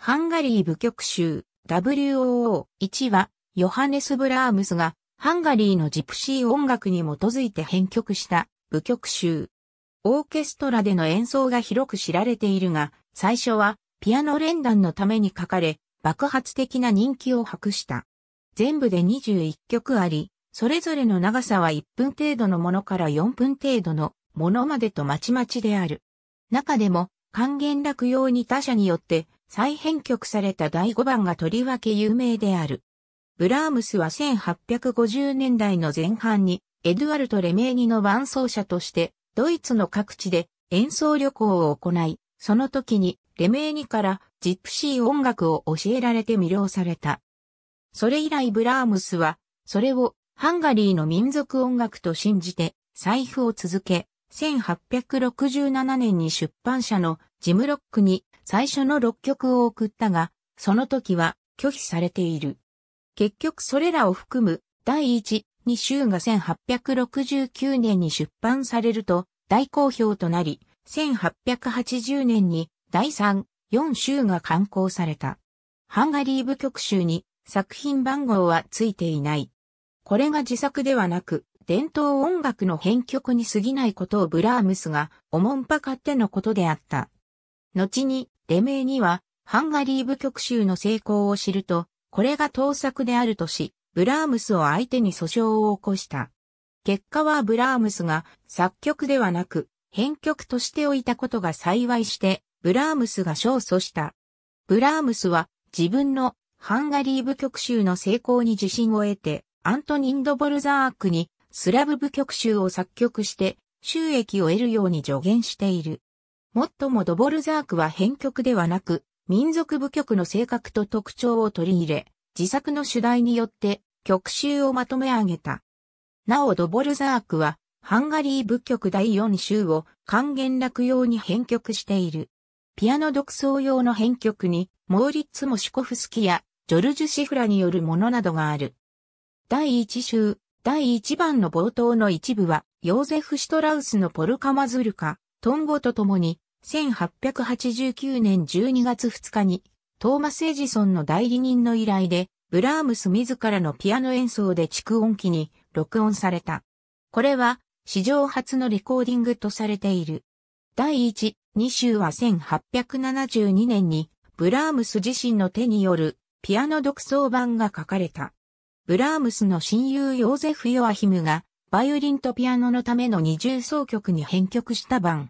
ハンガリー部曲集 WOO1 はヨハネス・ブラームスがハンガリーのジプシー音楽に基づいて編曲した部曲集。オーケストラでの演奏が広く知られているが、最初はピアノ連弾のために書かれ、爆発的な人気を博した。全部で21曲あり、それぞれの長さは1分程度のものから4分程度のものまでとまちまちである。中でも、還元落用に他者によって再編曲された第5番がとりわけ有名である。ブラームスは1850年代の前半にエドゥアルト・レメーニの伴奏者としてドイツの各地で演奏旅行を行い、その時にレメーニからジプシー音楽を教えられて魅了された。それ以来ブラームスはそれをハンガリーの民族音楽と信じて財布を続け、1867年に出版社のジムロックに最初の6曲を送ったが、その時は拒否されている。結局それらを含む第1、2週が1869年に出版されると大好評となり、1880年に第3、4週が刊行された。ハンガリー部曲集に作品番号はついていない。これが自作ではなく、伝統音楽の編曲に過ぎないことをブラームスがおもんぱかってのことであった。後に、レメーには、ハンガリー部局集の成功を知ると、これが盗作であるとし、ブラームスを相手に訴訟を起こした。結果はブラームスが作曲ではなく、編曲としておいたことが幸いして、ブラームスが勝訴した。ブラームスは自分のハンガリー部局集の成功に自信を得て、アントニンド・ボルザークにスラブ部局集を作曲して収益を得るように助言している。もっともドボルザークは編曲ではなく、民族舞曲の性格と特徴を取り入れ、自作の主題によって曲集をまとめ上げた。なおドボルザークは、ハンガリー舞曲第4集を還元楽用に編曲している。ピアノ独奏用の編曲に、モーリッツ・モシュコフスキやジョルジュ・シフラによるものなどがある。第1集、第1番の冒頭の一部は、ヨーゼフ・シュトラウスのポルカマズルカ、トンボと共に、1889年12月2日に、トーマス・エジソンの代理人の依頼で、ブラームス自らのピアノ演奏で蓄音機に録音された。これは、史上初のレコーディングとされている。第1、2週は1872年に、ブラームス自身の手によるピアノ独奏版が書かれた。ブラームスの親友ヨーゼフ・ヨアヒムがバイオリンとピアノのための二重奏曲に編曲した版。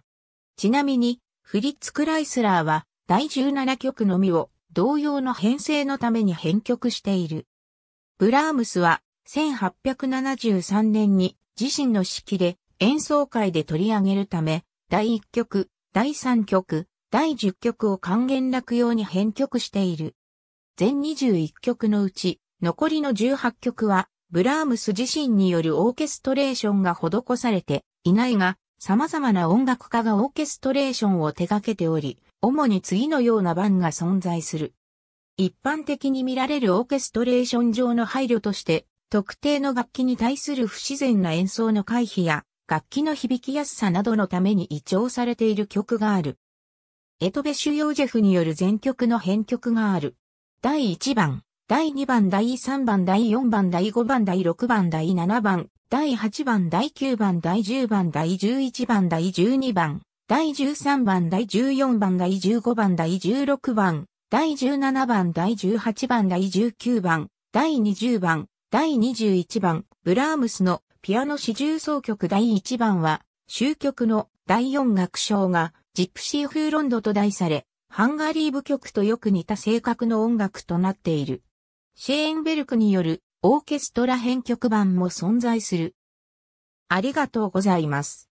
ちなみに、フリッツ・クライスラーは、第17曲のみを、同様の編成のために編曲している。ブラームスは、1873年に、自身の式で、演奏会で取り上げるため、第1曲、第3曲、第10曲を還元楽用に編曲している。全21曲のうち、残りの18曲は、ブラームス自身によるオーケストレーションが施されていないが、様々な音楽家がオーケストレーションを手掛けており、主に次のような版が存在する。一般的に見られるオーケストレーション上の配慮として、特定の楽器に対する不自然な演奏の回避や、楽器の響きやすさなどのために移調されている曲がある。エトベシュ・ヨージェフによる全曲の編曲がある。第1番。第2番、第3番、第4番、第5番、第6番、第7番、第8番、第9番、第10番、第11番、第12番、第13番、第14番、第15番、第16番、第17番、第18番、第19番、第20番、第21番、ブラームスのピアノ四重奏曲第1番は、終曲の第4楽章がジプシー風ロンドと題され、ハンガリー舞曲とよく似た性格の音楽となっている。シェーンベルクによるオーケストラ編曲版も存在する。ありがとうございます。